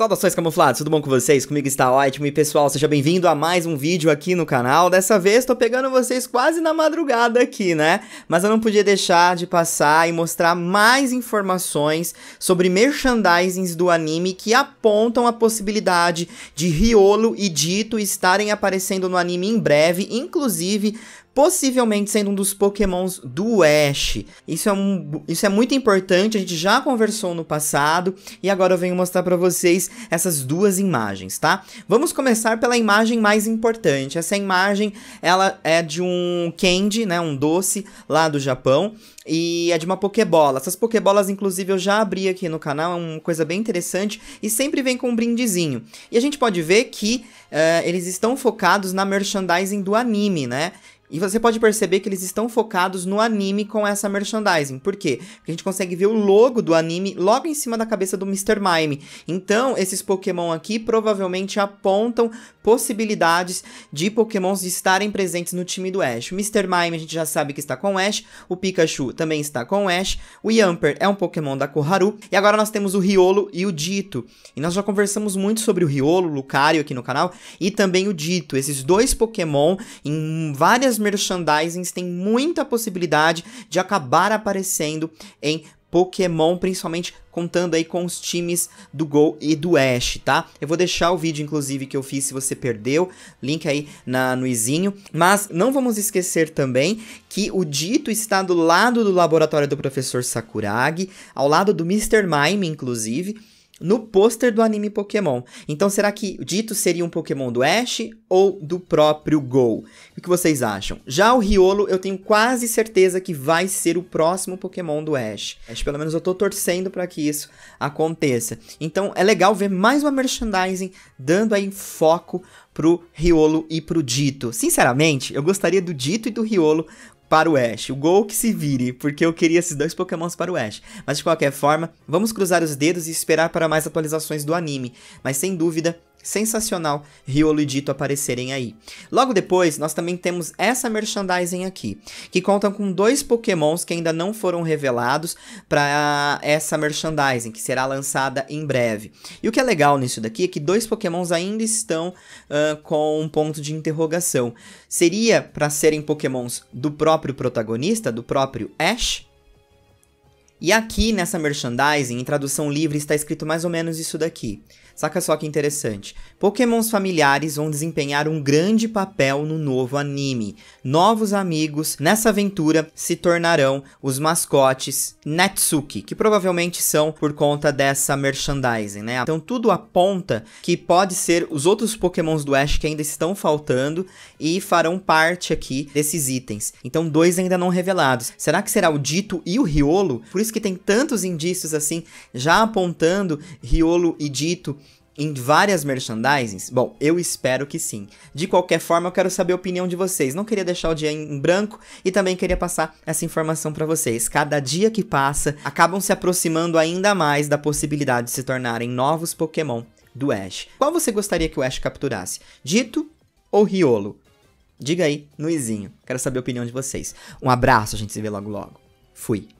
Saudações camuflados, tudo bom com vocês? Comigo está ótimo e pessoal, seja bem-vindo a mais um vídeo aqui no canal. Dessa vez tô pegando vocês quase na madrugada aqui, né? Mas eu não podia deixar de passar e mostrar mais informações sobre merchandisings do anime que apontam a possibilidade de Riolo e Dito estarem aparecendo no anime em breve, inclusive possivelmente sendo um dos pokémons do Ash. Isso é, um, isso é muito importante, a gente já conversou no passado, e agora eu venho mostrar para vocês essas duas imagens, tá? Vamos começar pela imagem mais importante. Essa imagem, ela é de um candy, né, um doce lá do Japão, e é de uma pokebola. Essas pokebolas, inclusive, eu já abri aqui no canal, é uma coisa bem interessante, e sempre vem com um brindezinho. E a gente pode ver que uh, eles estão focados na merchandising do anime, né? E você pode perceber que eles estão focados no anime com essa merchandising. Por quê? Porque a gente consegue ver o logo do anime logo em cima da cabeça do Mr. Mime. Então, esses Pokémon aqui provavelmente apontam possibilidades de Pokémons estarem presentes no time do Ash. O Mr. Mime a gente já sabe que está com o Ash, o Pikachu também está com o Ash, o Yamper é um Pokémon da Koharu, e agora nós temos o Riolo e o Dito. E nós já conversamos muito sobre o Riolo, o Lucario aqui no canal, e também o Dito. Esses dois Pokémon em várias merchandisings têm muita possibilidade de acabar aparecendo em Pokémon, principalmente contando aí com os times do Gol e do Ash, tá? Eu vou deixar o vídeo, inclusive, que eu fiz se você perdeu, link aí na, no izinho. Mas não vamos esquecer também que o Dito está do lado do laboratório do professor Sakuragi, ao lado do Mr. Mime, inclusive, no pôster do anime Pokémon. Então, será que Dito seria um Pokémon do Ash ou do próprio Go? O que vocês acham? Já o Riolo, eu tenho quase certeza que vai ser o próximo Pokémon do Ash. pelo menos eu tô torcendo para que isso aconteça. Então, é legal ver mais uma merchandising dando aí foco pro Riolo e pro Dito. Sinceramente, eu gostaria do Dito e do Riolo para o Ash. O Gol que se vire, porque eu queria esses dois Pokémons para o Ash. Mas de qualquer forma, vamos cruzar os dedos e esperar para mais atualizações do anime. Mas sem dúvida, Sensacional Riolo e Dito aparecerem aí. Logo depois, nós também temos essa merchandising aqui, que conta com dois pokémons que ainda não foram revelados para essa merchandising, que será lançada em breve. E o que é legal nisso daqui é que dois pokémons ainda estão uh, com um ponto de interrogação. Seria para serem pokémons do próprio protagonista, do próprio Ash, e aqui nessa merchandising, em tradução livre, está escrito mais ou menos isso daqui. Saca só que interessante. Pokémons familiares vão desempenhar um grande papel no novo anime. Novos amigos nessa aventura se tornarão os mascotes Netsuki, que provavelmente são por conta dessa merchandising, né? Então tudo aponta que pode ser os outros Pokémons do Ash que ainda estão faltando e farão parte aqui desses itens. Então dois ainda não revelados. Será que será o Dito e o Riolo? Por isso isso que tem tantos indícios assim, já apontando Riolo e Dito em várias merchandisings? Bom, eu espero que sim. De qualquer forma, eu quero saber a opinião de vocês. Não queria deixar o dia em branco e também queria passar essa informação para vocês. Cada dia que passa, acabam se aproximando ainda mais da possibilidade de se tornarem novos Pokémon do Ash. Qual você gostaria que o Ash capturasse? Dito ou Riolo? Diga aí Luizinho. Quero saber a opinião de vocês. Um abraço, a gente se vê logo logo. Fui.